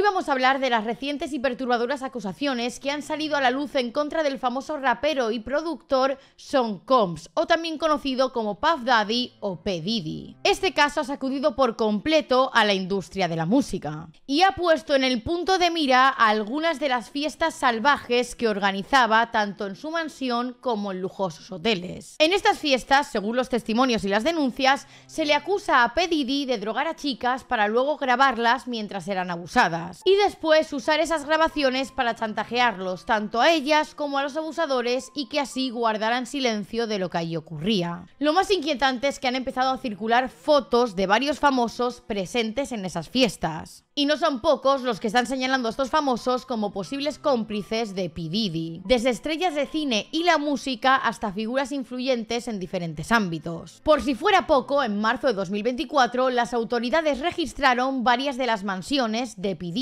Hoy vamos a hablar de las recientes y perturbadoras acusaciones que han salido a la luz en contra del famoso rapero y productor Sean Combs, o también conocido como Puff Daddy o P. Diddy. Este caso ha sacudido por completo a la industria de la música y ha puesto en el punto de mira algunas de las fiestas salvajes que organizaba tanto en su mansión como en lujosos hoteles. En estas fiestas, según los testimonios y las denuncias, se le acusa a P. Diddy de drogar a chicas para luego grabarlas mientras eran abusadas y después usar esas grabaciones para chantajearlos tanto a ellas como a los abusadores y que así guardaran silencio de lo que allí ocurría. Lo más inquietante es que han empezado a circular fotos de varios famosos presentes en esas fiestas. Y no son pocos los que están señalando a estos famosos como posibles cómplices de Pididi. desde estrellas de cine y la música hasta figuras influyentes en diferentes ámbitos. Por si fuera poco, en marzo de 2024 las autoridades registraron varias de las mansiones de Pidi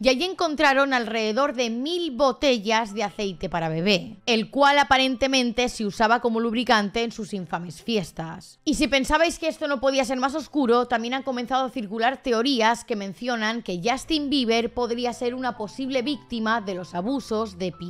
y allí encontraron alrededor de mil botellas de aceite para bebé, el cual aparentemente se usaba como lubricante en sus infames fiestas. Y si pensabais que esto no podía ser más oscuro, también han comenzado a circular teorías que mencionan que Justin Bieber podría ser una posible víctima de los abusos de P.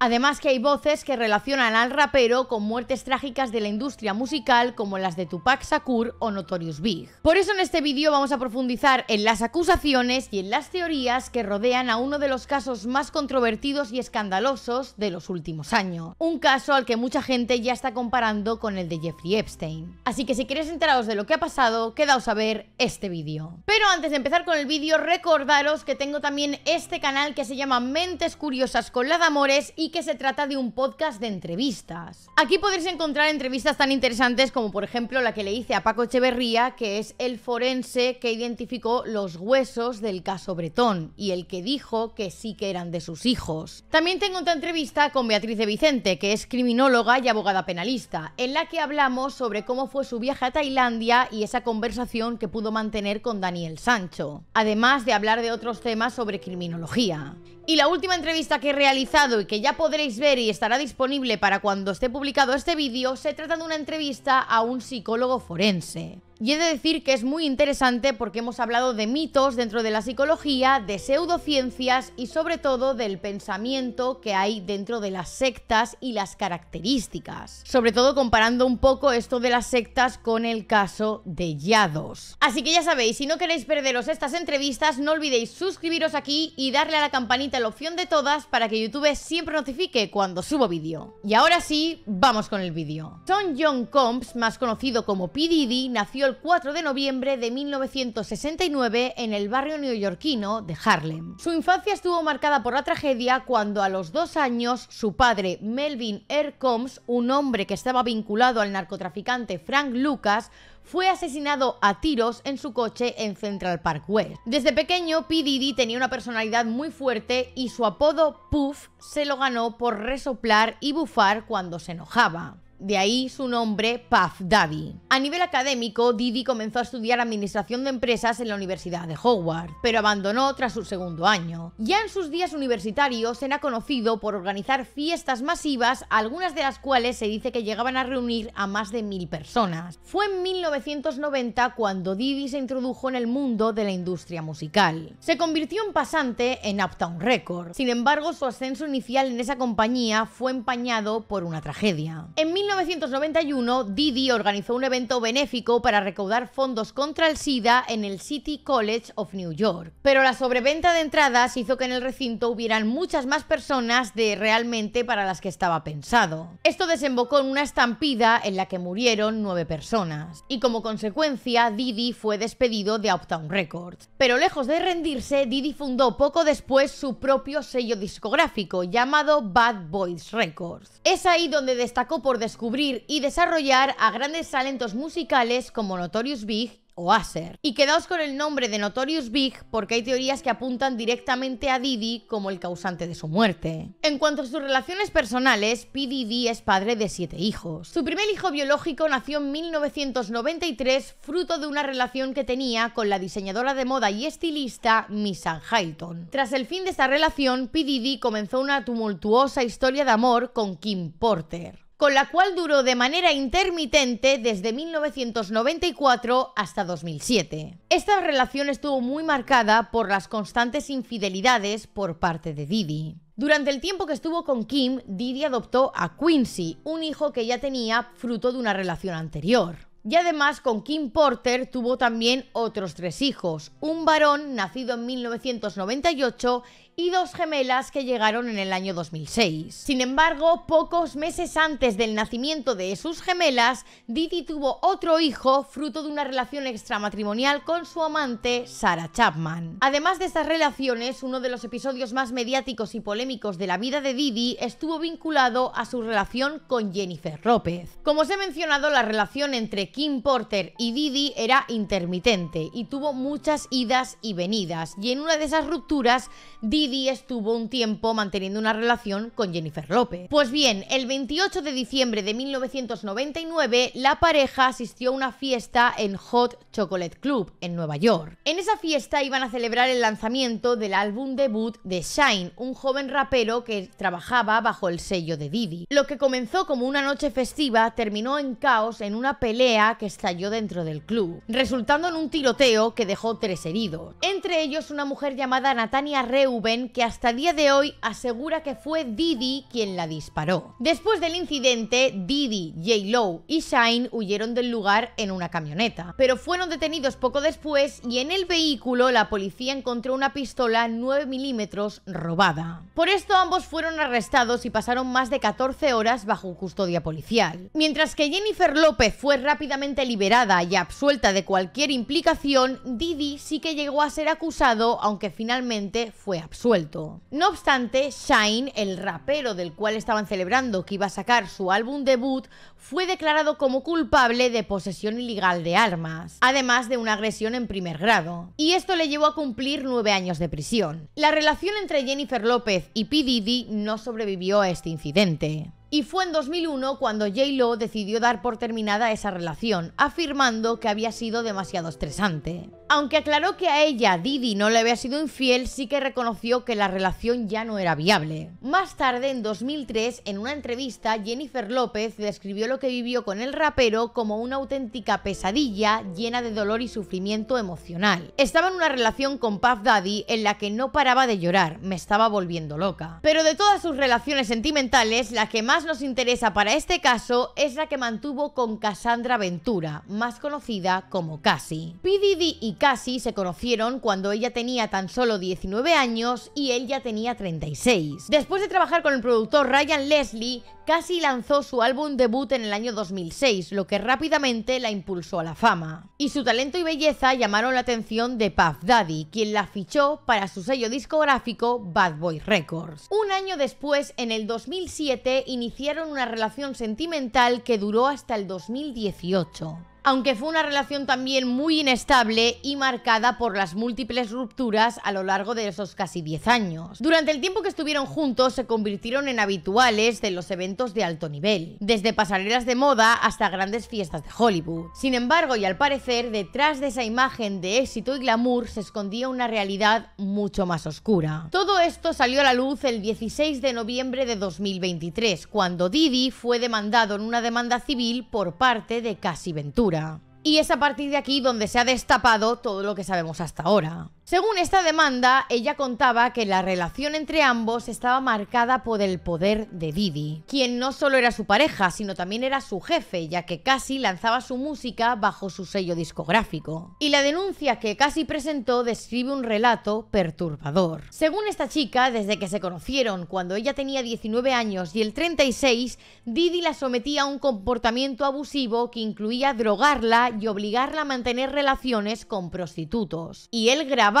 Además que hay voces que relacionan al rapero con muertes trágicas de la industria musical como las de Tupac Shakur o Notorious Big. Por eso en este vídeo vamos a profundizar en las acusaciones y en las las teorías que rodean a uno de los casos más controvertidos y escandalosos de los últimos años. Un caso al que mucha gente ya está comparando con el de Jeffrey Epstein. Así que si queréis enteraros de lo que ha pasado, quedaos a ver este vídeo. Pero antes de empezar con el vídeo, recordaros que tengo también este canal que se llama Mentes Curiosas con la de Amores y que se trata de un podcast de entrevistas. Aquí podréis encontrar entrevistas tan interesantes como por ejemplo la que le hice a Paco Echeverría, que es el forense que identificó los huesos del caso Sobretón y el que dijo que sí que eran de sus hijos. También tengo otra entrevista con Beatriz de Vicente, que es criminóloga y abogada penalista, en la que hablamos sobre cómo fue su viaje a Tailandia y esa conversación que pudo mantener con Daniel Sancho, además de hablar de otros temas sobre criminología. Y la última entrevista que he realizado y que ya podréis ver y estará disponible para cuando esté publicado este vídeo, se trata de una entrevista a un psicólogo forense. Y he de decir que es muy interesante porque hemos hablado de mitos dentro de la psicología, de pseudociencias y sobre todo del pensamiento que hay dentro de las sectas y las características. Sobre todo comparando un poco esto de las sectas con el caso de Yados. Así que ya sabéis, si no queréis perderos estas entrevistas, no olvidéis suscribiros aquí y darle a la campanita la opción de todas para que YouTube siempre notifique cuando subo vídeo. Y ahora sí, vamos con el vídeo. Son John Combs, más conocido como P. Diddy, nació el 4 de noviembre de 1969 en el barrio neoyorquino de Harlem. Su infancia estuvo marcada por la tragedia cuando a los dos años su padre, Melvin R. Combs, un hombre que estaba vinculado al narcotraficante Frank Lucas, fue asesinado a tiros en su coche en Central Park West. Desde pequeño, P. Diddy tenía una personalidad muy fuerte y su apodo Puff se lo ganó por resoplar y bufar cuando se enojaba. De ahí su nombre, Puff Daddy. A nivel académico, Didi comenzó a estudiar administración de empresas en la Universidad de Howard, pero abandonó tras su segundo año. Ya en sus días universitarios era conocido por organizar fiestas masivas, algunas de las cuales se dice que llegaban a reunir a más de mil personas. Fue en 1990 cuando Didi se introdujo en el mundo de la industria musical. Se convirtió en pasante en Uptown Records. Sin embargo, su ascenso inicial en esa compañía fue empañado por una tragedia. En 1991, Didi organizó un evento benéfico para recaudar fondos contra el SIDA en el City College of New York. Pero la sobreventa de entradas hizo que en el recinto hubieran muchas más personas de realmente para las que estaba pensado. Esto desembocó en una estampida en la que murieron nueve personas. Y como consecuencia, Didi fue despedido de Uptown Records. Pero lejos de rendirse, Didi fundó poco después su propio sello discográfico llamado Bad Boys Records. Es ahí donde destacó por descubrir y desarrollar a grandes talentos musicales como Notorious Big o Acer. Y quedaos con el nombre de Notorious Big porque hay teorías que apuntan directamente a Didi como el causante de su muerte. En cuanto a sus relaciones personales, P. Didi es padre de siete hijos. Su primer hijo biológico nació en 1993 fruto de una relación que tenía con la diseñadora de moda y estilista Missan Hayton. Tras el fin de esta relación, P. Didi comenzó una tumultuosa historia de amor con Kim Porter con la cual duró de manera intermitente desde 1994 hasta 2007. Esta relación estuvo muy marcada por las constantes infidelidades por parte de Didi. Durante el tiempo que estuvo con Kim, Didi adoptó a Quincy, un hijo que ya tenía fruto de una relación anterior. Y además con Kim Porter tuvo también otros tres hijos, un varón nacido en 1998 y dos gemelas que llegaron en el año 2006. Sin embargo, pocos meses antes del nacimiento de sus gemelas, Didi tuvo otro hijo fruto de una relación extramatrimonial con su amante Sarah Chapman. Además de estas relaciones, uno de los episodios más mediáticos y polémicos de la vida de Didi estuvo vinculado a su relación con Jennifer López. Como os he mencionado, la relación entre Kim Porter y Didi era intermitente y tuvo muchas idas y venidas, y en una de esas rupturas, Didi estuvo un tiempo manteniendo una relación con Jennifer López. Pues bien, el 28 de diciembre de 1999, la pareja asistió a una fiesta en Hot Chocolate Club, en Nueva York. En esa fiesta iban a celebrar el lanzamiento del álbum debut de Shine, un joven rapero que trabajaba bajo el sello de Didi. Lo que comenzó como una noche festiva terminó en caos en una pelea que estalló dentro del club, resultando en un tiroteo que dejó tres heridos, entre ellos una mujer llamada Natania Reuben que hasta día de hoy asegura que fue Didi quien la disparó. Después del incidente, Didi, J. lo y Shine huyeron del lugar en una camioneta, pero fueron detenidos poco después y en el vehículo la policía encontró una pistola 9 milímetros robada. Por esto ambos fueron arrestados y pasaron más de 14 horas bajo custodia policial. Mientras que Jennifer López fue rápidamente liberada y absuelta de cualquier implicación, Didi sí que llegó a ser acusado, aunque finalmente fue absuelto. Suelto. No obstante, Shine, el rapero del cual estaban celebrando que iba a sacar su álbum debut, fue declarado como culpable de posesión ilegal de armas, además de una agresión en primer grado. Y esto le llevó a cumplir nueve años de prisión. La relación entre Jennifer López y P. Diddy no sobrevivió a este incidente. Y fue en 2001 cuando J-Lo decidió dar por terminada esa relación, afirmando que había sido demasiado estresante. Aunque aclaró que a ella Didi no le había sido infiel, sí que reconoció que la relación ya no era viable. Más tarde, en 2003, en una entrevista, Jennifer López describió lo que vivió con el rapero como una auténtica pesadilla llena de dolor y sufrimiento emocional. Estaba en una relación con Puff Daddy en la que no paraba de llorar, me estaba volviendo loca. Pero de todas sus relaciones sentimentales, la que más nos interesa para este caso es la que mantuvo con Cassandra Ventura, más conocida como Cassie. PDD y Cassie se conocieron cuando ella tenía tan solo 19 años y él ya tenía 36. Después de trabajar con el productor Ryan Leslie, casi lanzó su álbum debut en el año 2006, lo que rápidamente la impulsó a la fama. Y su talento y belleza llamaron la atención de Puff Daddy, quien la fichó para su sello discográfico Bad Boy Records. Un año después, en el 2007, iniciaron una relación sentimental que duró hasta el 2018 aunque fue una relación también muy inestable y marcada por las múltiples rupturas a lo largo de esos casi 10 años. Durante el tiempo que estuvieron juntos se convirtieron en habituales de los eventos de alto nivel, desde pasarelas de moda hasta grandes fiestas de Hollywood. Sin embargo, y al parecer, detrás de esa imagen de éxito y glamour se escondía una realidad mucho más oscura. Todo esto salió a la luz el 16 de noviembre de 2023, cuando Didi fue demandado en una demanda civil por parte de Casi Ventura y es a partir de aquí donde se ha destapado todo lo que sabemos hasta ahora. Según esta demanda, ella contaba que la relación entre ambos estaba marcada por el poder de Didi, quien no solo era su pareja, sino también era su jefe, ya que Casi lanzaba su música bajo su sello discográfico. Y la denuncia que Casi presentó describe un relato perturbador. Según esta chica, desde que se conocieron cuando ella tenía 19 años y el 36, Didi la sometía a un comportamiento abusivo que incluía drogarla y obligarla a mantener relaciones con prostitutos. Y él graba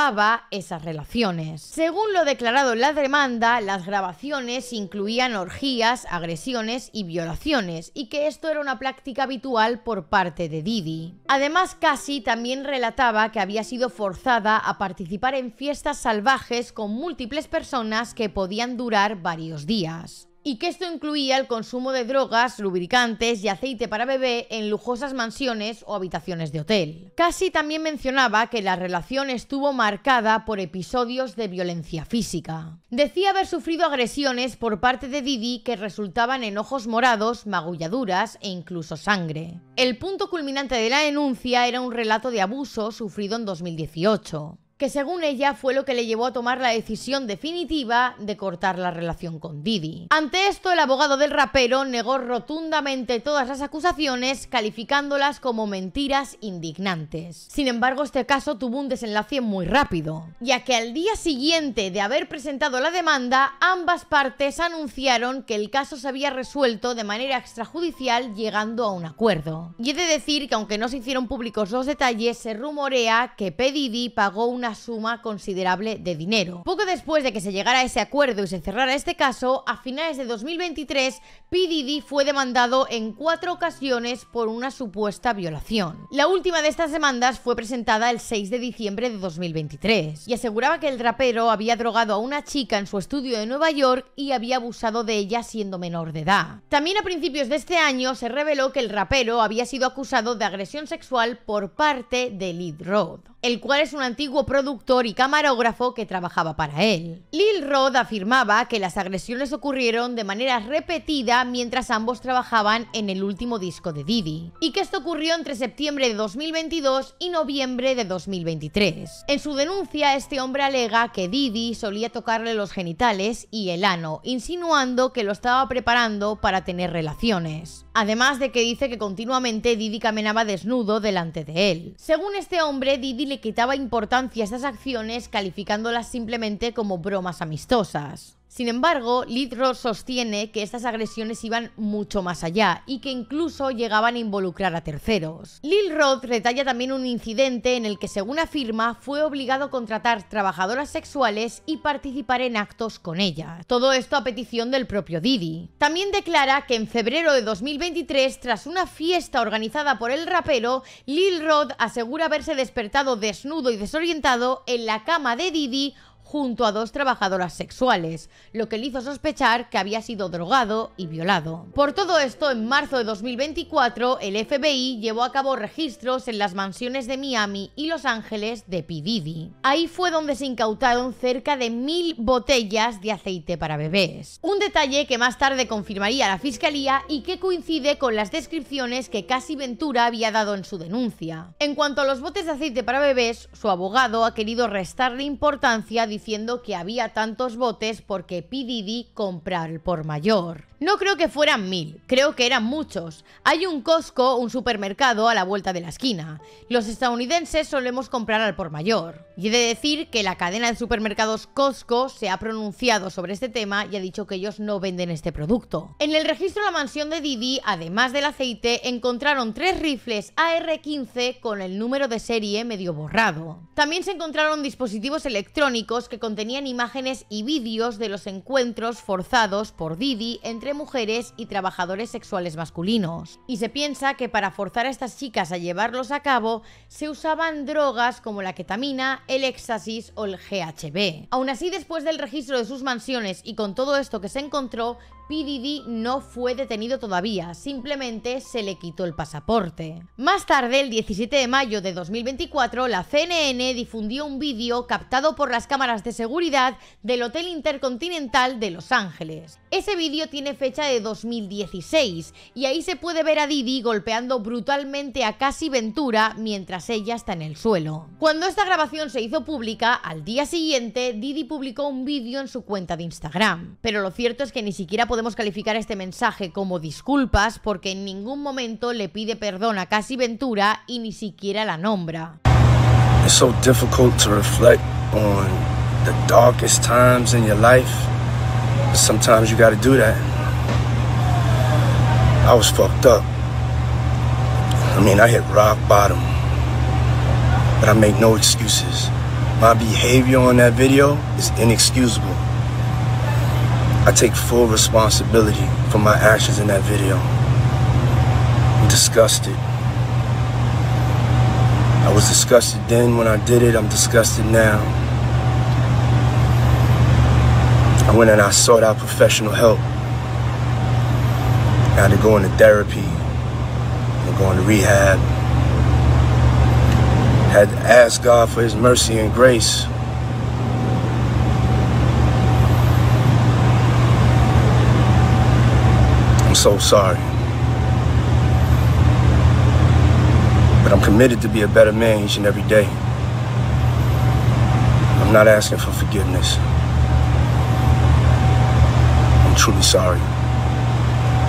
esas relaciones. Según lo declarado en la demanda, las grabaciones incluían orgías, agresiones y violaciones, y que esto era una práctica habitual por parte de Didi. Además, Cassie también relataba que había sido forzada a participar en fiestas salvajes con múltiples personas que podían durar varios días y que esto incluía el consumo de drogas, lubricantes y aceite para bebé en lujosas mansiones o habitaciones de hotel. Casi también mencionaba que la relación estuvo marcada por episodios de violencia física. Decía haber sufrido agresiones por parte de Didi que resultaban en ojos morados, magulladuras e incluso sangre. El punto culminante de la denuncia era un relato de abuso sufrido en 2018 que según ella fue lo que le llevó a tomar la decisión definitiva de cortar la relación con Didi. Ante esto, el abogado del rapero negó rotundamente todas las acusaciones, calificándolas como mentiras indignantes. Sin embargo, este caso tuvo un desenlace muy rápido, ya que al día siguiente de haber presentado la demanda, ambas partes anunciaron que el caso se había resuelto de manera extrajudicial llegando a un acuerdo. Y he de decir que aunque no se hicieron públicos los detalles, se rumorea que P. Didi pagó una suma considerable de dinero. Poco después de que se llegara a ese acuerdo y se cerrara este caso, a finales de 2023, P. fue demandado en cuatro ocasiones por una supuesta violación. La última de estas demandas fue presentada el 6 de diciembre de 2023 y aseguraba que el rapero había drogado a una chica en su estudio de Nueva York y había abusado de ella siendo menor de edad. También a principios de este año se reveló que el rapero había sido acusado de agresión sexual por parte de Lead Road, el cual es un antiguo productor y camarógrafo que trabajaba para él. Lil Rod afirmaba que las agresiones ocurrieron de manera repetida mientras ambos trabajaban en el último disco de Didi, y que esto ocurrió entre septiembre de 2022 y noviembre de 2023. En su denuncia, este hombre alega que Didi solía tocarle los genitales y el ano, insinuando que lo estaba preparando para tener relaciones. Además de que dice que continuamente Didi caminaba desnudo delante de él. Según este hombre, Didi le quitaba importancia estas acciones calificándolas simplemente como bromas amistosas. Sin embargo, Lil roth sostiene que estas agresiones iban mucho más allá y que incluso llegaban a involucrar a terceros. Lil Roth detalla también un incidente en el que, según afirma, fue obligado a contratar trabajadoras sexuales y participar en actos con ellas. Todo esto a petición del propio Didi. También declara que en febrero de 2023, tras una fiesta organizada por el rapero, Lil Roth asegura haberse despertado desnudo y desorientado en la cama de Didi junto a dos trabajadoras sexuales, lo que le hizo sospechar que había sido drogado y violado. Por todo esto, en marzo de 2024, el FBI llevó a cabo registros en las mansiones de Miami y Los Ángeles de P. Ahí fue donde se incautaron cerca de mil botellas de aceite para bebés. Un detalle que más tarde confirmaría la fiscalía y que coincide con las descripciones que casi Ventura había dado en su denuncia. En cuanto a los botes de aceite para bebés, su abogado ha querido restarle importancia diciendo que había tantos botes porque PDD comprar por mayor. No creo que fueran mil, creo que eran muchos. Hay un Costco, un supermercado a la vuelta de la esquina. Los estadounidenses solemos comprar al por mayor. Y he de decir que la cadena de supermercados Costco se ha pronunciado sobre este tema y ha dicho que ellos no venden este producto. En el registro de la mansión de Didi, además del aceite, encontraron tres rifles AR-15 con el número de serie medio borrado. También se encontraron dispositivos electrónicos que contenían imágenes y vídeos de los encuentros forzados por Didi entre mujeres y trabajadores sexuales masculinos. Y se piensa que para forzar a estas chicas a llevarlos a cabo se usaban drogas como la ketamina, el éxtasis o el GHB. Aún así, después del registro de sus mansiones y con todo esto que se encontró, P. no fue detenido todavía, simplemente se le quitó el pasaporte. Más tarde, el 17 de mayo de 2024, la CNN difundió un vídeo captado por las cámaras de seguridad del Hotel Intercontinental de Los Ángeles. Ese vídeo tiene fecha de 2016 y ahí se puede ver a Didi golpeando brutalmente a Cassie Ventura mientras ella está en el suelo. Cuando esta grabación se hizo pública, al día siguiente Didi publicó un vídeo en su cuenta de Instagram, pero lo cierto es que ni siquiera podemos calificar este mensaje como disculpas porque en ningún momento le pide perdón a Casi Ventura y ni siquiera la nombra. It's so difficult to reflect on the darkest times in your life. Sometimes you got to do that. I was fucked up. I mean, I hit rock bottom. But I make no excuses. My behavior on that video is inexcusable. I take full responsibility for my actions in that video. I'm disgusted. I was disgusted then when I did it. I'm disgusted now. I went and I sought out professional help. I had to go into therapy, and go into rehab. I had to ask God for his mercy and grace. so sorry. But I'm committed to be a better man each and every day. I'm not asking for forgiveness. I'm truly sorry.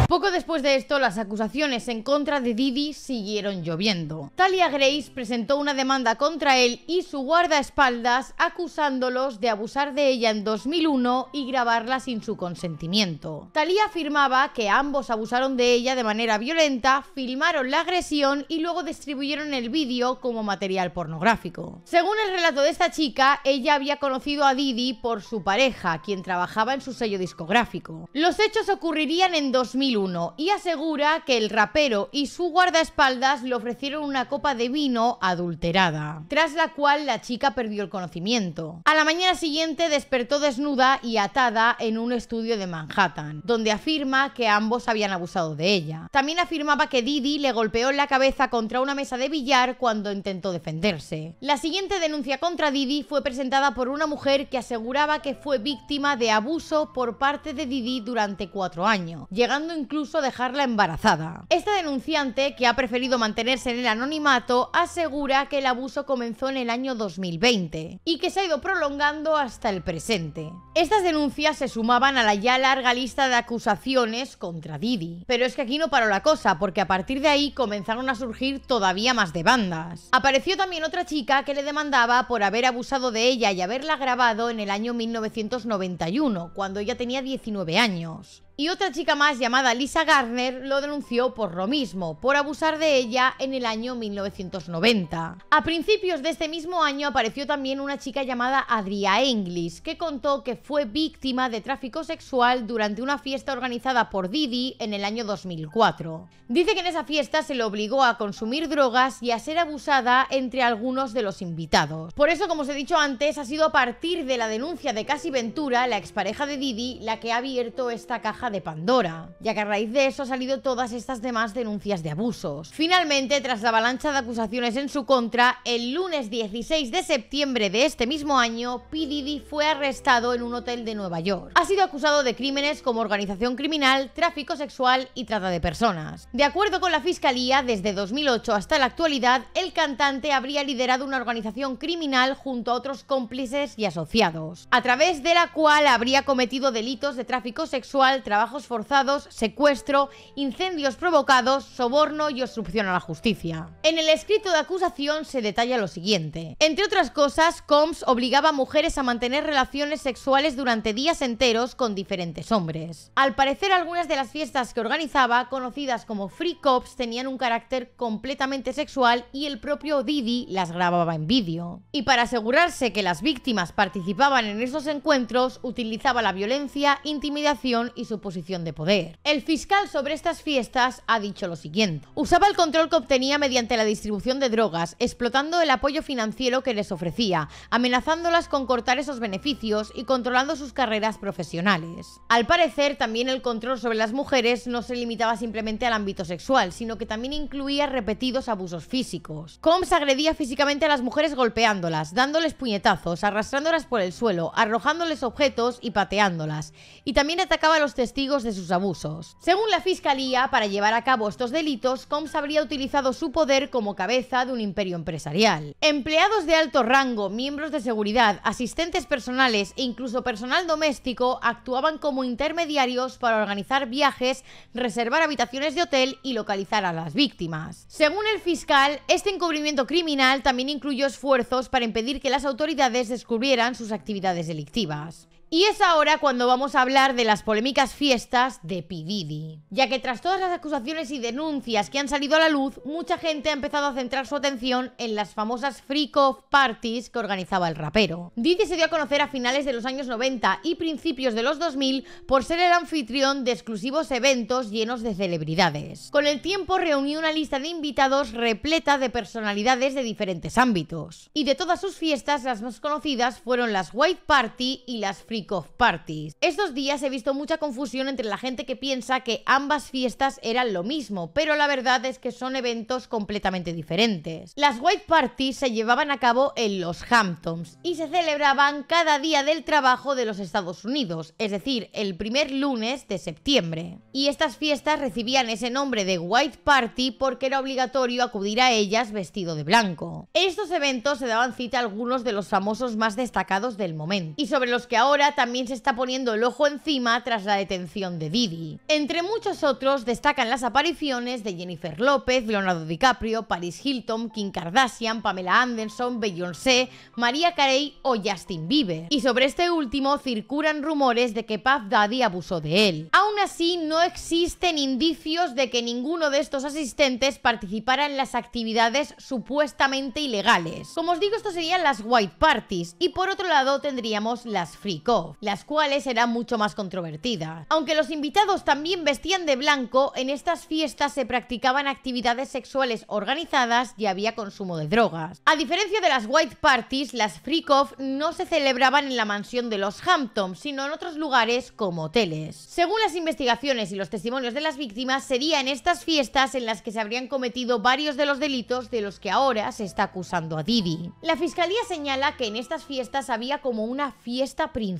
Poco después de esto, las acusaciones en contra de Didi siguieron lloviendo. Talia Grace presentó una demanda contra él y su guardaespaldas acusándolos de abusar de ella en 2001 y grabarla sin su consentimiento. Talia afirmaba que ambos abusaron de ella de manera violenta, filmaron la agresión y luego distribuyeron el vídeo como material pornográfico. Según el relato de esta chica, ella había conocido a Didi por su pareja, quien trabajaba en su sello discográfico. Los hechos ocurrirían en 2001 y asegura que el rapero y su guardaespaldas le ofrecieron una copa de vino adulterada, tras la cual la chica perdió el conocimiento. A la mañana siguiente despertó desnuda y atada en un estudio de Manhattan, donde afirma que ambos habían abusado de ella. También afirmaba que Didi le golpeó en la cabeza contra una mesa de billar cuando intentó defenderse. La siguiente denuncia contra Didi fue presentada por una mujer que aseguraba que fue víctima de abuso por parte de Didi durante cuatro años, llegando en incluso dejarla embarazada. Esta denunciante, que ha preferido mantenerse en el anonimato, asegura que el abuso comenzó en el año 2020 y que se ha ido prolongando hasta el presente. Estas denuncias se sumaban a la ya larga lista de acusaciones contra Didi. Pero es que aquí no paró la cosa, porque a partir de ahí comenzaron a surgir todavía más demandas. Apareció también otra chica que le demandaba por haber abusado de ella y haberla grabado en el año 1991, cuando ella tenía 19 años y otra chica más llamada Lisa Garner lo denunció por lo mismo, por abusar de ella en el año 1990. A principios de este mismo año apareció también una chica llamada Adria English, que contó que fue víctima de tráfico sexual durante una fiesta organizada por Didi en el año 2004. Dice que en esa fiesta se le obligó a consumir drogas y a ser abusada entre algunos de los invitados. Por eso, como os he dicho antes, ha sido a partir de la denuncia de Casi Ventura, la expareja de Didi, la que ha abierto esta caja de Pandora, ya que a raíz de eso han salido todas estas demás denuncias de abusos. Finalmente, tras la avalancha de acusaciones en su contra, el lunes 16 de septiembre de este mismo año, P. fue arrestado en un hotel de Nueva York. Ha sido acusado de crímenes como organización criminal, tráfico sexual y trata de personas. De acuerdo con la fiscalía, desde 2008 hasta la actualidad, el cantante habría liderado una organización criminal junto a otros cómplices y asociados, a través de la cual habría cometido delitos de tráfico sexual, trabajos forzados, secuestro, incendios provocados, soborno y obstrucción a la justicia. En el escrito de acusación se detalla lo siguiente. Entre otras cosas, Combs obligaba a mujeres a mantener relaciones sexuales durante días enteros con diferentes hombres. Al parecer, algunas de las fiestas que organizaba, conocidas como Free Cops, tenían un carácter completamente sexual y el propio Didi las grababa en vídeo. Y para asegurarse que las víctimas participaban en esos encuentros, utilizaba la violencia, intimidación y su posición de poder. El fiscal sobre estas fiestas ha dicho lo siguiente. Usaba el control que obtenía mediante la distribución de drogas, explotando el apoyo financiero que les ofrecía, amenazándolas con cortar esos beneficios y controlando sus carreras profesionales. Al parecer, también el control sobre las mujeres no se limitaba simplemente al ámbito sexual, sino que también incluía repetidos abusos físicos. Combs agredía físicamente a las mujeres golpeándolas, dándoles puñetazos, arrastrándolas por el suelo, arrojándoles objetos y pateándolas. Y también atacaba a los testigos de sus abusos. Según la Fiscalía, para llevar a cabo estos delitos, Combs habría utilizado su poder como cabeza de un imperio empresarial. Empleados de alto rango, miembros de seguridad, asistentes personales e incluso personal doméstico actuaban como intermediarios para organizar viajes, reservar habitaciones de hotel y localizar a las víctimas. Según el fiscal, este encubrimiento criminal también incluyó esfuerzos para impedir que las autoridades descubrieran sus actividades delictivas. Y es ahora cuando vamos a hablar de las polémicas fiestas de Pididi, ya que tras todas las acusaciones y denuncias que han salido a la luz, mucha gente ha empezado a centrar su atención en las famosas freak off parties que organizaba el rapero. Didi se dio a conocer a finales de los años 90 y principios de los 2000 por ser el anfitrión de exclusivos eventos llenos de celebridades. Con el tiempo reunió una lista de invitados repleta de personalidades de diferentes ámbitos, y de todas sus fiestas las más conocidas fueron las White Party y las Free of Parties. Estos días he visto mucha confusión entre la gente que piensa que ambas fiestas eran lo mismo, pero la verdad es que son eventos completamente diferentes. Las White Parties se llevaban a cabo en los Hamptons y se celebraban cada día del trabajo de los Estados Unidos, es decir, el primer lunes de septiembre. Y estas fiestas recibían ese nombre de White Party porque era obligatorio acudir a ellas vestido de blanco. En estos eventos se daban cita a algunos de los famosos más destacados del momento y sobre los que ahora también se está poniendo el ojo encima tras la detención de Didi. Entre muchos otros destacan las apariciones de Jennifer López, Leonardo DiCaprio, Paris Hilton, Kim Kardashian, Pamela Anderson, Beyoncé, María Carey o Justin Bieber. Y sobre este último circulan rumores de que Puff Daddy abusó de él. Aún así, no existen indicios de que ninguno de estos asistentes participara en las actividades supuestamente ilegales. Como os digo, esto serían las white parties y por otro lado tendríamos las free las cuales eran mucho más controvertidas. Aunque los invitados también vestían de blanco, en estas fiestas se practicaban actividades sexuales organizadas y había consumo de drogas. A diferencia de las white parties, las freak off no se celebraban en la mansión de los Hamptons, sino en otros lugares como hoteles. Según las investigaciones y los testimonios de las víctimas, sería en estas fiestas en las que se habrían cometido varios de los delitos de los que ahora se está acusando a Didi. La fiscalía señala que en estas fiestas había como una fiesta principal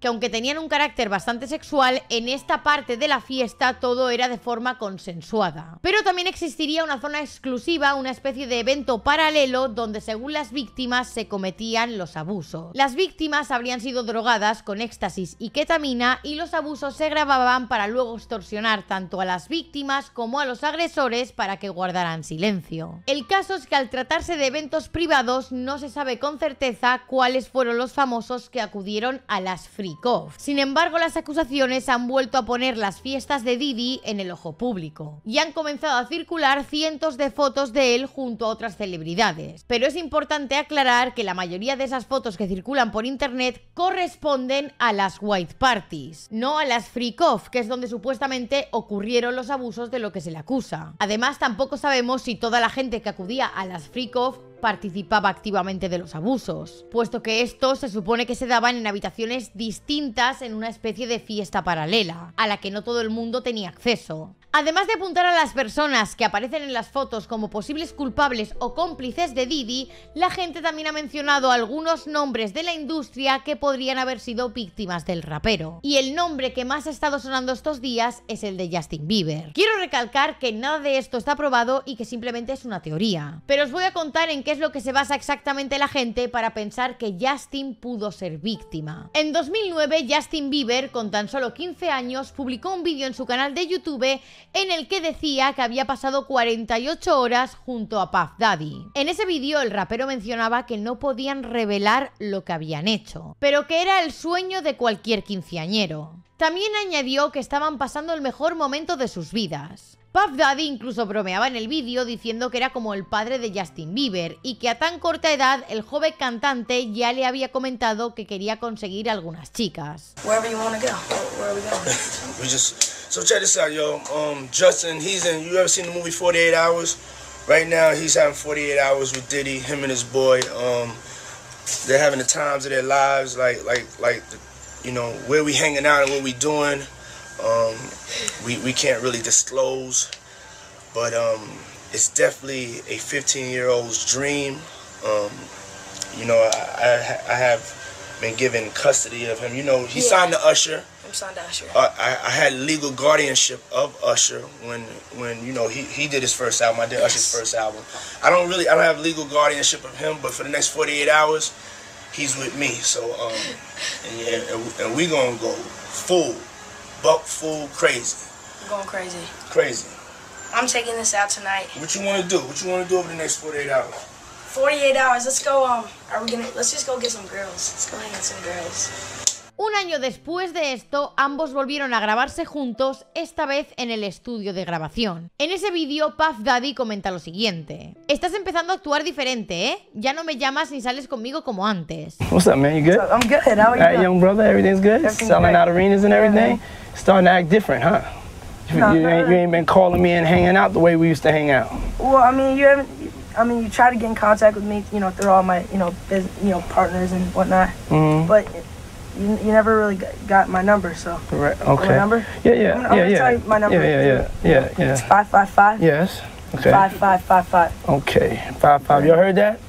que aunque tenían un carácter bastante sexual, en esta parte de la fiesta todo era de forma consensuada. Pero también existiría una zona exclusiva, una especie de evento paralelo donde según las víctimas se cometían los abusos. Las víctimas habrían sido drogadas con éxtasis y ketamina y los abusos se grababan para luego extorsionar tanto a las víctimas como a los agresores para que guardaran silencio. El caso es que al tratarse de eventos privados no se sabe con certeza cuáles fueron los famosos que acudieron a las Off. Sin embargo, las acusaciones han vuelto a poner las fiestas de Didi en el ojo público y han comenzado a circular cientos de fotos de él junto a otras celebridades. Pero es importante aclarar que la mayoría de esas fotos que circulan por internet corresponden a las White Parties, no a las Off, que es donde supuestamente ocurrieron los abusos de lo que se le acusa. Además, tampoco sabemos si toda la gente que acudía a las Off participaba activamente de los abusos, puesto que estos se supone que se daban en habitaciones distintas en una especie de fiesta paralela, a la que no todo el mundo tenía acceso. Además de apuntar a las personas que aparecen en las fotos como posibles culpables o cómplices de Didi, la gente también ha mencionado algunos nombres de la industria que podrían haber sido víctimas del rapero. Y el nombre que más ha estado sonando estos días es el de Justin Bieber. Quiero recalcar que nada de esto está probado y que simplemente es una teoría. Pero os voy a contar en qué es lo que se basa exactamente la gente para pensar que Justin pudo ser víctima. En 2009, Justin Bieber, con tan solo 15 años, publicó un vídeo en su canal de YouTube en el que decía que había pasado 48 horas junto a Puff Daddy. En ese vídeo el rapero mencionaba que no podían revelar lo que habían hecho, pero que era el sueño de cualquier quinceañero. También añadió que estaban pasando el mejor momento de sus vidas. Puff Daddy incluso bromeaba en el vídeo diciendo que era como el padre de Justin Bieber y que a tan corta edad el joven cantante ya le había comentado que quería conseguir algunas chicas. So check this out, yo. Um, Justin, he's in. You ever seen the movie 48 Hours? Right now, he's having 48 hours with Diddy, him and his boy. Um, they're having the times of their lives, like, like, like, you know, where we hanging out and what we doing. Um, we, we can't really disclose, but um, it's definitely a 15-year-old's dream. Um, you know, I, I, I, have been given custody of him. You know, he yeah. signed to Usher. I'm signed to Usher. Uh, I, I had legal guardianship of Usher when, when you know, he, he did his first album. I did yes. Usher's first album. I don't really, I don't have legal guardianship of him, but for the next 48 hours, he's with me. So, um, and, yeah, and, and we gonna go full buck fool crazy. I'm going crazy. Crazy. I'm taking this out tonight. What you want to do? What you want to do over the next 48 hours? 48 hours. Let's go. Um, are we gonna? Let's just go get some girls. Let's go hang out some girls. Un año después de esto, ambos volvieron a grabarse juntos, esta vez en el estudio de grabación. En ese vídeo, Puff Daddy comenta lo siguiente. Estás empezando a actuar diferente, ¿eh? Ya no me llamas ni sales conmigo como antes. What's up, man? You good? I'm good. How are you? All young brother, everything's good. Everything's Selling great. out arenas and everything. Yeah, starting to act different, huh? You, no, you, ain't, you, ain't, been calling me and hanging out the way we used to hang out. Well, I mean, you haven't. I mean, you try to get in contact with me, you know, through all my, you know, you know, partners and whatnot. Mm-hmm. But you, you never really got my number, so. Right. Okay. My number. Yeah, yeah, I'm, yeah, yeah. Tell you my number. Yeah, yeah, yeah, yeah, yeah. It's five five five. Yes. Okay. Five five five five. Okay, five five. You heard that?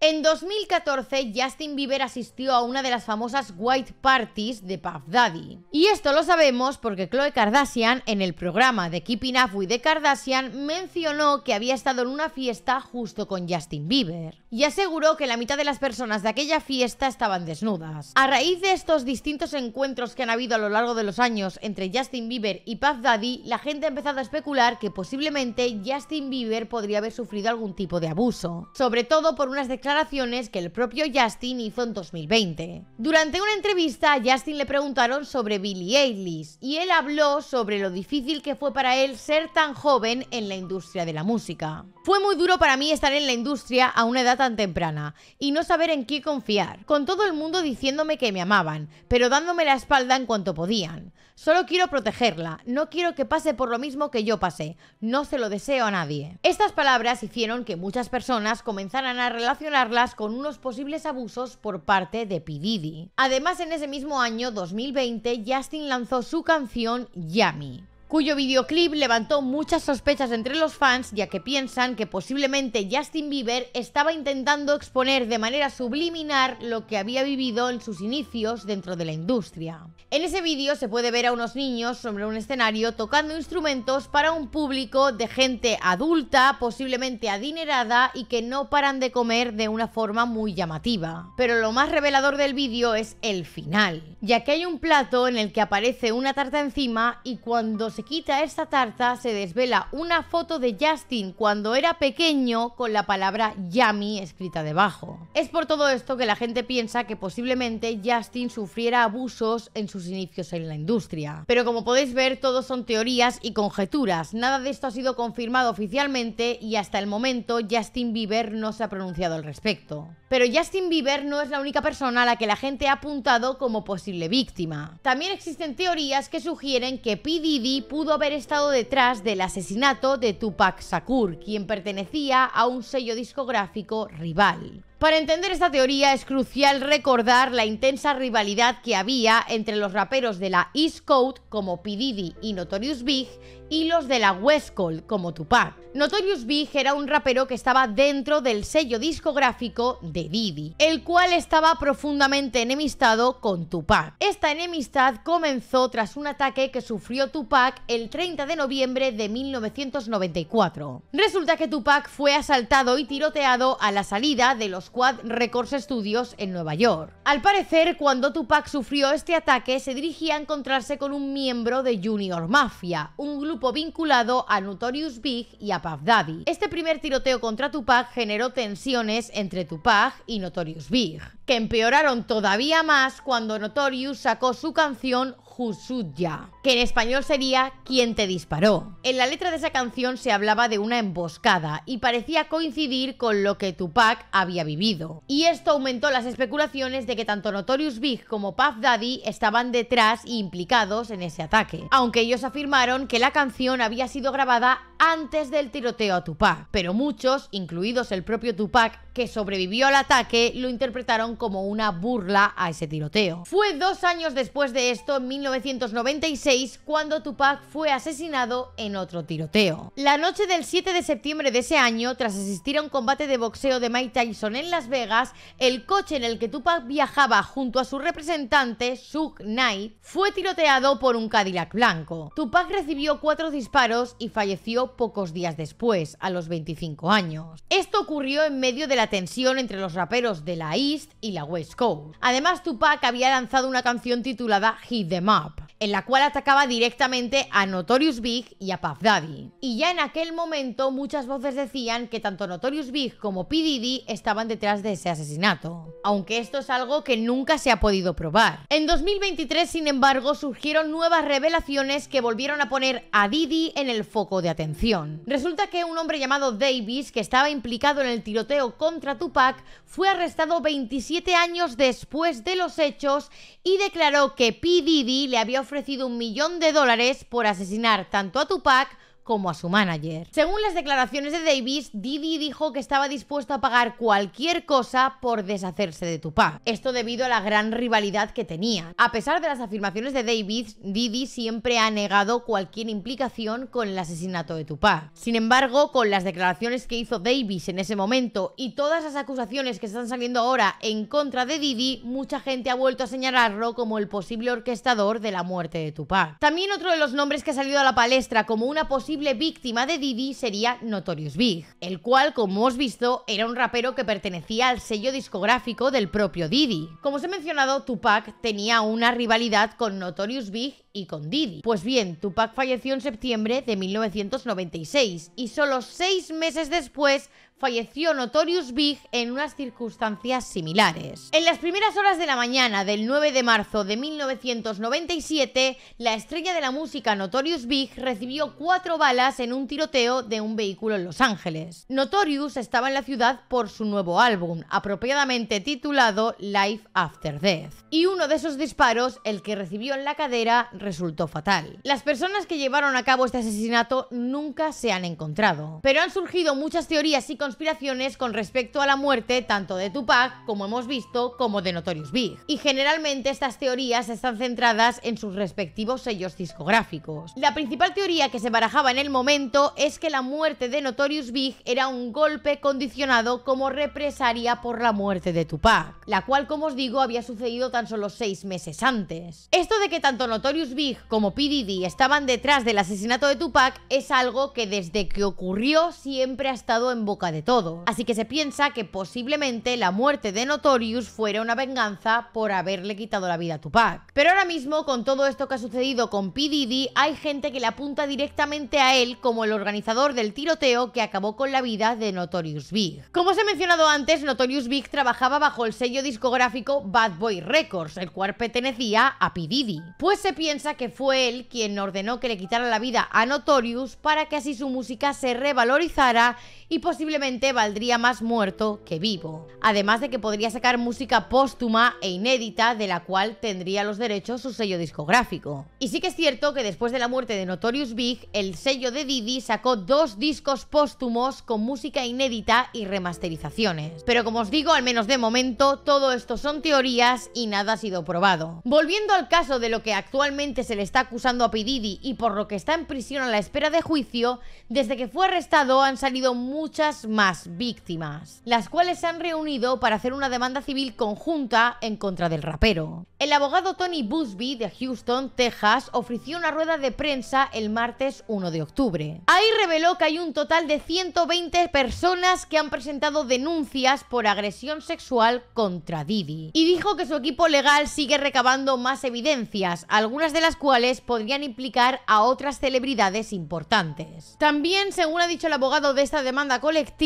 En 2014, Justin Bieber asistió a una de las famosas White Parties de Puff Daddy. Y esto lo sabemos porque Chloe Kardashian, en el programa de Keeping Up with the Kardashian, mencionó que había estado en una fiesta justo con Justin Bieber. Y aseguró que la mitad de las personas de aquella fiesta estaban desnudas. A raíz de estos distintos encuentros que han habido a lo largo de los años entre Justin Bieber y Puff Daddy, la gente ha empezado a especular que posiblemente Justin Bieber podría haber sufrido algún tipo de abuso. Sobre todo por unas declaraciones que el propio Justin hizo en 2020. Durante una entrevista a Justin le preguntaron sobre Billie Eilish y él habló sobre lo difícil que fue para él ser tan joven en la industria de la música. Fue muy duro para mí estar en la industria a una edad tan temprana y no saber en qué confiar, con todo el mundo diciéndome que me amaban, pero dándome la espalda en cuanto podían. Solo quiero protegerla, no quiero que pase por lo mismo que yo pasé, no se lo deseo a nadie. Estas palabras hicieron que muchas personas comenzaran a relacionarlas con unos posibles abusos por parte de Pididi. Además, en ese mismo año 2020, Justin lanzó su canción Yami cuyo videoclip levantó muchas sospechas entre los fans ya que piensan que posiblemente Justin Bieber estaba intentando exponer de manera subliminar lo que había vivido en sus inicios dentro de la industria. En ese vídeo se puede ver a unos niños sobre un escenario tocando instrumentos para un público de gente adulta, posiblemente adinerada y que no paran de comer de una forma muy llamativa. Pero lo más revelador del vídeo es el final, ya que hay un plato en el que aparece una tarta encima y cuando se quita esta tarta se desvela una foto de Justin cuando era pequeño con la palabra Yami escrita debajo. Es por todo esto que la gente piensa que posiblemente Justin sufriera abusos en sus inicios en la industria. Pero como podéis ver, todo son teorías y conjeturas. Nada de esto ha sido confirmado oficialmente y hasta el momento Justin Bieber no se ha pronunciado al respecto. Pero Justin Bieber no es la única persona a la que la gente ha apuntado como posible víctima. También existen teorías que sugieren que P. Diddy pudo haber estado detrás del asesinato de Tupac Shakur, quien pertenecía a un sello discográfico rival. Para entender esta teoría es crucial recordar la intensa rivalidad que había entre los raperos de la East Coast como P. Diddy y Notorious Big y los de la West Coast como Tupac. Notorious Big era un rapero que estaba dentro del sello discográfico de Diddy, el cual estaba profundamente enemistado con Tupac. Esta enemistad comenzó tras un ataque que sufrió Tupac el 30 de noviembre de 1994. Resulta que Tupac fue asaltado y tiroteado a la salida de los Squad Records Studios en Nueva York. Al parecer, cuando Tupac sufrió este ataque, se dirigía a encontrarse con un miembro de Junior Mafia, un grupo vinculado a Notorious Big y a Puff Daddy. Este primer tiroteo contra Tupac generó tensiones entre Tupac y Notorious Big, que empeoraron todavía más cuando Notorious sacó su canción que en español sería quien te disparó. En la letra de esa canción se hablaba de una emboscada y parecía coincidir con lo que Tupac había vivido. Y esto aumentó las especulaciones de que tanto Notorious Big como Puff Daddy estaban detrás y e implicados en ese ataque, aunque ellos afirmaron que la canción había sido grabada antes del tiroteo a Tupac, pero muchos, incluidos el propio Tupac que sobrevivió al ataque, lo interpretaron como una burla a ese tiroteo. Fue dos años después de esto, en 1996, cuando Tupac fue asesinado en otro tiroteo. La noche del 7 de septiembre de ese año, tras asistir a un combate de boxeo de Mike Tyson en Las Vegas, el coche en el que Tupac viajaba junto a su representante, Suge Knight, fue tiroteado por un Cadillac blanco. Tupac recibió cuatro disparos y falleció pocos días después, a los 25 años. Esto ocurrió en medio de la tensión entre los raperos de la East y la West Coast. Además, Tupac había lanzado una canción titulada Hit The em Map, en la cual atacaba directamente a Notorious Big y a Puff Daddy. Y ya en aquel momento muchas voces decían que tanto Notorious Big como P. estaban detrás de ese asesinato, aunque esto es algo que nunca se ha podido probar. En 2023, sin embargo, surgieron nuevas revelaciones que volvieron a poner a Diddy en el foco de atención. Resulta que un hombre llamado Davis, que estaba implicado en el tiroteo con contra Tupac, fue arrestado 27 años después de los hechos y declaró que P. Diddy le había ofrecido un millón de dólares por asesinar tanto a Tupac como a su manager. Según las declaraciones de Davis, Didi dijo que estaba dispuesto a pagar cualquier cosa por deshacerse de Tupac. Esto debido a la gran rivalidad que tenía. A pesar de las afirmaciones de Davis, Didi siempre ha negado cualquier implicación con el asesinato de Tupac. Sin embargo, con las declaraciones que hizo Davis en ese momento y todas las acusaciones que están saliendo ahora en contra de Didi, mucha gente ha vuelto a señalarlo como el posible orquestador de la muerte de Tupac. También otro de los nombres que ha salido a la palestra como una posible víctima de Didi sería Notorious Big, el cual, como hemos visto, era un rapero que pertenecía al sello discográfico del propio Didi. Como os he mencionado, Tupac tenía una rivalidad con Notorious Big y con Didi. Pues bien, Tupac falleció en septiembre de 1996 y solo seis meses después falleció Notorious Big en unas circunstancias similares. En las primeras horas de la mañana del 9 de marzo de 1997, la estrella de la música Notorious Big recibió cuatro balas en un tiroteo de un vehículo en Los Ángeles. Notorious estaba en la ciudad por su nuevo álbum, apropiadamente titulado Life After Death, y uno de esos disparos, el que recibió en la cadera, resultó fatal. Las personas que llevaron a cabo este asesinato nunca se han encontrado, pero han surgido muchas teorías y conspiraciones con respecto a la muerte tanto de Tupac, como hemos visto, como de Notorious Big. Y generalmente estas teorías están centradas en sus respectivos sellos discográficos. La principal teoría que se barajaba en el momento es que la muerte de Notorious Big era un golpe condicionado como represalia por la muerte de Tupac, la cual, como os digo, había sucedido tan solo seis meses antes. Esto de que tanto Notorious Big como P.D.D. estaban detrás del asesinato de Tupac es algo que desde que ocurrió siempre ha estado en boca de todo. Así que se piensa que posiblemente la muerte de Notorious fuera una venganza por haberle quitado la vida a Tupac. Pero ahora mismo, con todo esto que ha sucedido con P. Diddy, hay gente que le apunta directamente a él como el organizador del tiroteo que acabó con la vida de Notorious Big. Como os he mencionado antes, Notorious Big trabajaba bajo el sello discográfico Bad Boy Records, el cual pertenecía a P. Diddy. Pues se piensa que fue él quien ordenó que le quitara la vida a Notorious para que así su música se revalorizara y posiblemente valdría más muerto que vivo. Además de que podría sacar música póstuma e inédita de la cual tendría los derechos su sello discográfico. Y sí que es cierto que después de la muerte de Notorious Big, el sello de Didi sacó dos discos póstumos con música inédita y remasterizaciones. Pero como os digo, al menos de momento, todo esto son teorías y nada ha sido probado. Volviendo al caso de lo que actualmente se le está acusando a P. y por lo que está en prisión a la espera de juicio, desde que fue arrestado han salido muchas más víctimas, las cuales se han reunido para hacer una demanda civil conjunta en contra del rapero. El abogado Tony Busby de Houston, Texas, ofreció una rueda de prensa el martes 1 de octubre. Ahí reveló que hay un total de 120 personas que han presentado denuncias por agresión sexual contra Didi y dijo que su equipo legal sigue recabando más evidencias, algunas de las cuales podrían implicar a otras celebridades importantes. También, según ha dicho el abogado de esta demanda colectiva,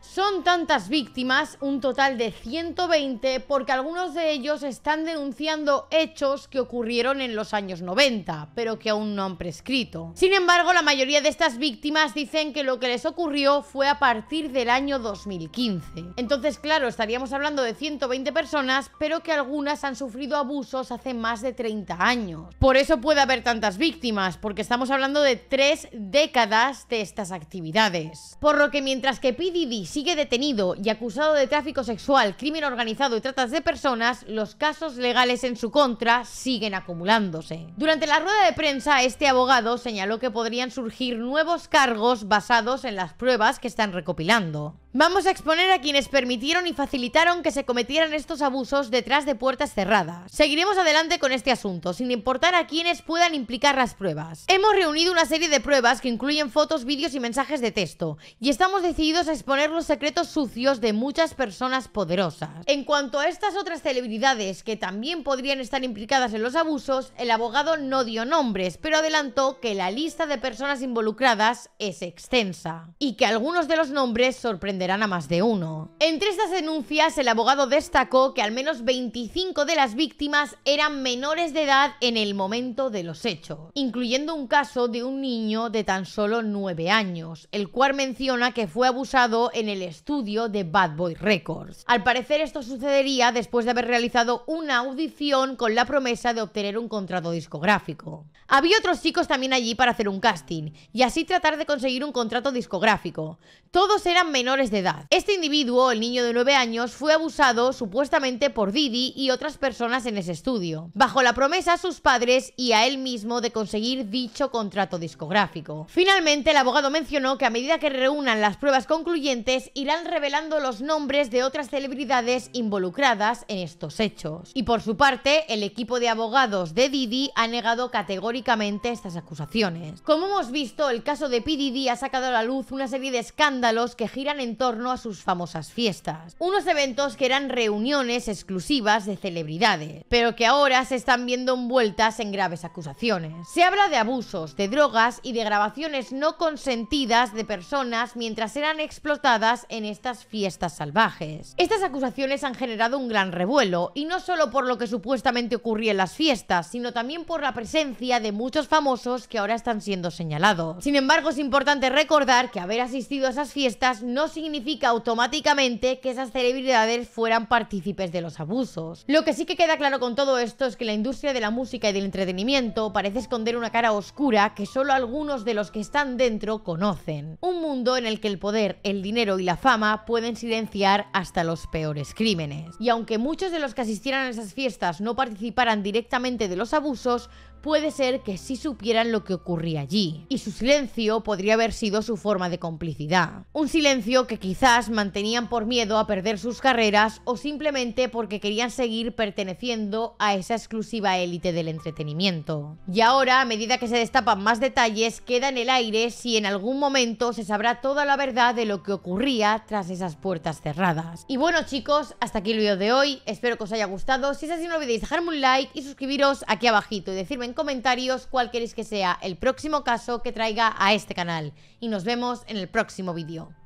son tantas víctimas, un total de 120, porque algunos de ellos están denunciando hechos que ocurrieron en los años 90, pero que aún no han prescrito. Sin embargo, la mayoría de estas víctimas dicen que lo que les ocurrió fue a partir del año 2015. Entonces, claro, estaríamos hablando de 120 personas, pero que algunas han sufrido abusos hace más de 30 años. Por eso puede haber tantas víctimas, porque estamos hablando de tres décadas de estas actividades. Por lo que mientras que PDD sigue detenido y acusado de tráfico sexual, crimen organizado y tratas de personas, los casos legales en su contra siguen acumulándose. Durante la rueda de prensa, este abogado señaló que podrían surgir nuevos cargos basados en las pruebas que están recopilando. Vamos a exponer a quienes permitieron y facilitaron que se cometieran estos abusos detrás de puertas cerradas. Seguiremos adelante con este asunto, sin importar a quienes puedan implicar las pruebas. Hemos reunido una serie de pruebas que incluyen fotos, vídeos y mensajes de texto, y estamos decididos a exponer los secretos sucios de muchas personas poderosas. En cuanto a estas otras celebridades que también podrían estar implicadas en los abusos, el abogado no dio nombres, pero adelantó que la lista de personas involucradas es extensa y que algunos de los nombres sorprenderán a más de uno. Entre estas denuncias, el abogado destacó que al menos 25 de las víctimas eran menores de edad en el momento de los hechos, incluyendo un caso de un niño de tan solo 9 años, el cual menciona que fue abusado usado en el estudio de Bad Boy Records. Al parecer esto sucedería después de haber realizado una audición con la promesa de obtener un contrato discográfico. Había otros chicos también allí para hacer un casting y así tratar de conseguir un contrato discográfico. Todos eran menores de edad. Este individuo, el niño de 9 años, fue abusado supuestamente por Didi y otras personas en ese estudio, bajo la promesa a sus padres y a él mismo de conseguir dicho contrato discográfico. Finalmente, el abogado mencionó que a medida que reúnan las pruebas concluyentes irán revelando los nombres de otras celebridades involucradas en estos hechos. Y por su parte, el equipo de abogados de Didi ha negado categóricamente estas acusaciones. Como hemos visto, el caso de P. Didi ha sacado a la luz una serie de escándalos que giran en torno a sus famosas fiestas. Unos eventos que eran reuniones exclusivas de celebridades, pero que ahora se están viendo envueltas en graves acusaciones. Se habla de abusos, de drogas y de grabaciones no consentidas de personas mientras eran explotadas en estas fiestas salvajes. Estas acusaciones han generado un gran revuelo, y no solo por lo que supuestamente ocurría en las fiestas, sino también por la presencia de muchos famosos que ahora están siendo señalados. Sin embargo, es importante recordar que haber asistido a esas fiestas no significa automáticamente que esas celebridades fueran partícipes de los abusos. Lo que sí que queda claro con todo esto es que la industria de la música y del entretenimiento parece esconder una cara oscura que solo algunos de los que están dentro conocen. Un mundo en el que el poder el dinero y la fama pueden silenciar hasta los peores crímenes. Y aunque muchos de los que asistieran a esas fiestas no participaran directamente de los abusos, puede ser que sí supieran lo que ocurría allí, y su silencio podría haber sido su forma de complicidad. Un silencio que quizás mantenían por miedo a perder sus carreras o simplemente porque querían seguir perteneciendo a esa exclusiva élite del entretenimiento. Y ahora, a medida que se destapan más detalles, queda en el aire si en algún momento se sabrá toda la verdad de lo que ocurría tras esas puertas cerradas. Y bueno chicos, hasta aquí el vídeo de hoy, espero que os haya gustado, si es así no olvidéis dejarme un like y suscribiros aquí abajito y decirme comentarios cuál queréis que sea el próximo caso que traiga a este canal. Y nos vemos en el próximo vídeo.